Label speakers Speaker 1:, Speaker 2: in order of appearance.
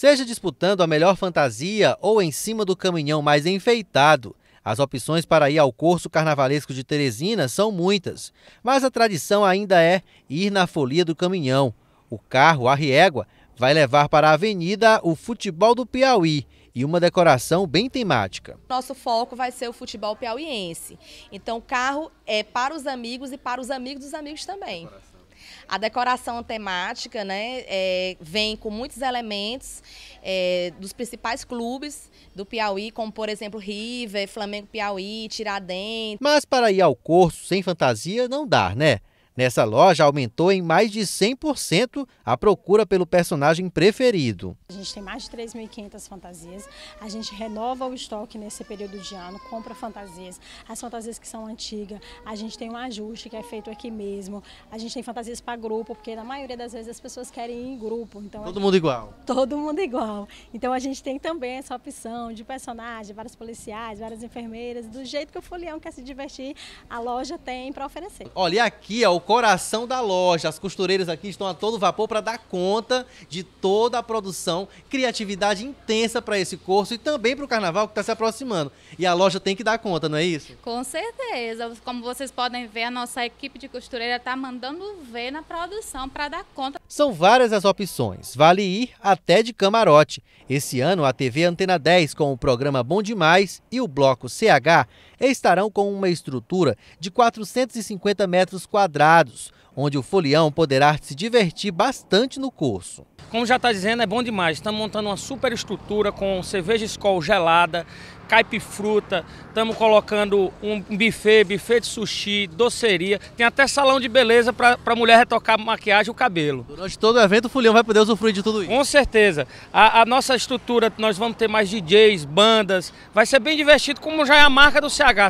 Speaker 1: Seja disputando a melhor fantasia ou em cima do caminhão mais enfeitado, as opções para ir ao curso carnavalesco de Teresina são muitas, mas a tradição ainda é ir na folia do caminhão. O carro, a riégua, vai levar para a avenida o futebol do Piauí e uma decoração bem temática.
Speaker 2: Nosso foco vai ser o futebol piauiense. Então, o carro é para os amigos e para os amigos dos amigos também. A decoração temática né, é, vem com muitos elementos é, dos principais clubes do Piauí, como por exemplo River, Flamengo
Speaker 1: Piauí, Tiradentes. Mas para ir ao curso sem fantasia não dá, né? Nessa loja, aumentou em mais de 100% a procura pelo personagem preferido. A gente
Speaker 3: tem mais de 3.500 fantasias, a gente renova o estoque nesse período de ano, compra fantasias, as fantasias que são antigas, a gente tem um ajuste que é feito aqui mesmo, a gente tem fantasias para grupo, porque na maioria das vezes as pessoas querem ir em grupo. Então todo gente... mundo igual? Todo mundo igual. Então a gente tem também essa opção de personagem, vários policiais, várias enfermeiras, do jeito que o folião quer se divertir, a loja tem para oferecer.
Speaker 1: Olha, aqui é o coração da loja. As costureiras aqui estão a todo vapor para dar conta de toda a produção, criatividade intensa para esse curso e também para o carnaval que está se aproximando. E a loja tem que dar conta, não é isso?
Speaker 2: Com certeza. Como vocês podem ver, a nossa equipe de costureira está mandando ver na produção para dar conta.
Speaker 1: São várias as opções. Vale ir até de camarote. Esse ano, a TV Antena 10, com o programa Bom Demais e o Bloco CH, estarão com uma estrutura de 450 metros quadrados variados, onde o folião poderá se divertir bastante no curso.
Speaker 4: Como já está dizendo, é bom demais. Estamos montando uma super estrutura com cerveja escol gelada, caipifruta, estamos colocando um buffet, buffet de sushi, doceria, tem até salão de beleza para a mulher retocar maquiagem e o cabelo. Durante todo o evento o Fulião vai poder usufruir de tudo isso. Com certeza. A, a, nossa estrutura, nós vamos ter mais DJs, bandas, vai ser bem divertido como já é a marca do CH.